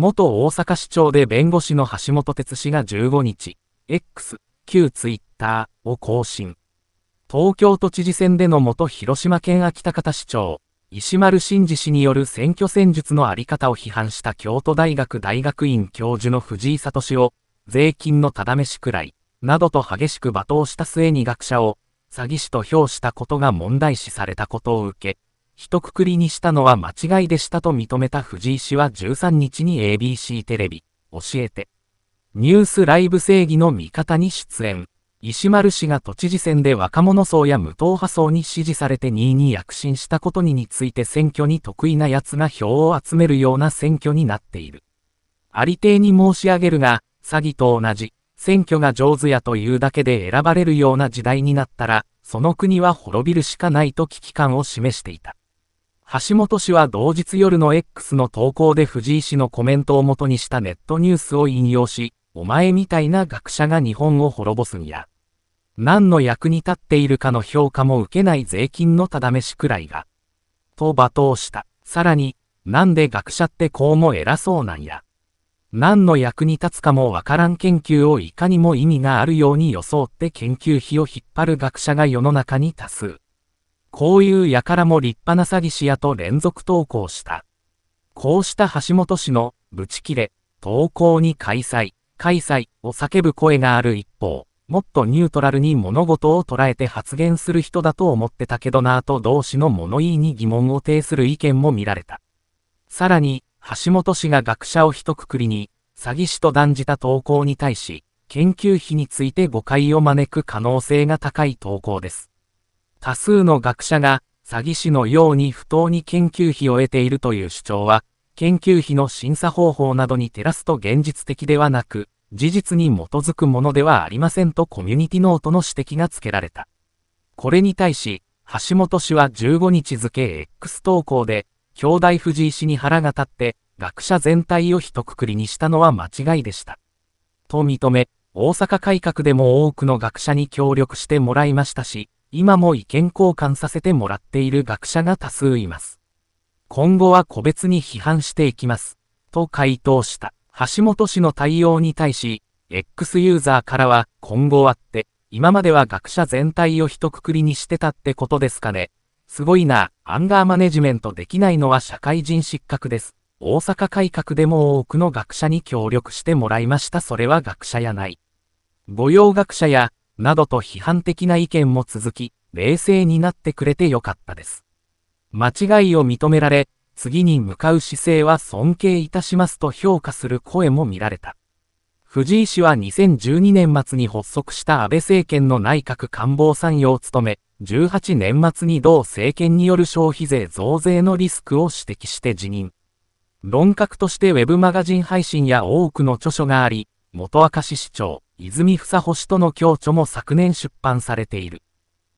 元大阪市長で弁護士の橋本哲氏が15日、X、旧ツイッターを更新。東京都知事選での元広島県安田方市長、石丸真二氏による選挙戦術のあり方を批判した京都大学大学院教授の藤井聡を、税金のただめしくらい、などと激しく罵倒した末に学者を、詐欺師と評したことが問題視されたことを受け、一括りにしたのは間違いでしたと認めた藤井氏は13日に ABC テレビ、教えて、ニュースライブ正義の味方に出演。石丸氏が都知事選で若者層や無党派層に支持されて2位に躍進したことにについて選挙に得意な奴が票を集めるような選挙になっている。ありていに申し上げるが、詐欺と同じ、選挙が上手やというだけで選ばれるような時代になったら、その国は滅びるしかないと危機感を示していた。橋本氏は同日夜の X の投稿で藤井氏のコメントをもとにしたネットニュースを引用し、お前みたいな学者が日本を滅ぼすんや。何の役に立っているかの評価も受けない税金のただめしくらいが。と罵倒した。さらに、なんで学者ってこうも偉そうなんや。何の役に立つかもわからん研究をいかにも意味があるように装って研究費を引っ張る学者が世の中に多数。こういう輩も立派な詐欺師やと連続投稿した。こうした橋本氏の、ブチ切れ、投稿に開催、開催を叫ぶ声がある一方、もっとニュートラルに物事を捉えて発言する人だと思ってたけどなぁと同志の物言いに疑問を呈する意見も見られた。さらに、橋本氏が学者を一括りに、詐欺師と断じた投稿に対し、研究費について誤解を招く可能性が高い投稿です。多数の学者が詐欺師のように不当に研究費を得ているという主張は、研究費の審査方法などに照らすと現実的ではなく、事実に基づくものではありませんとコミュニティノートの指摘がつけられた。これに対し、橋本氏は15日付 X 投稿で、兄弟藤井氏に腹が立って、学者全体を一括りにしたのは間違いでした。と認め、大阪改革でも多くの学者に協力してもらいましたし、今も意見交換させてもらっている学者が多数います。今後は個別に批判していきます。と回答した橋本氏の対応に対し、X ユーザーからは今後はって、今までは学者全体を一括りにしてたってことですかね。すごいな、アンガーマネジメントできないのは社会人失格です。大阪改革でも多くの学者に協力してもらいました。それは学者やない。御用学者やなどと批判的な意見も続き、冷静になってくれてよかったです。間違いを認められ、次に向かう姿勢は尊敬いたしますと評価する声も見られた。藤井氏は2012年末に発足した安倍政権の内閣官房参与を務め、18年末に同政権による消費税増税のリスクを指摘して辞任。論客としてウェブマガジン配信や多くの著書があり、元明石市長、泉房星との共著も昨年出版されている。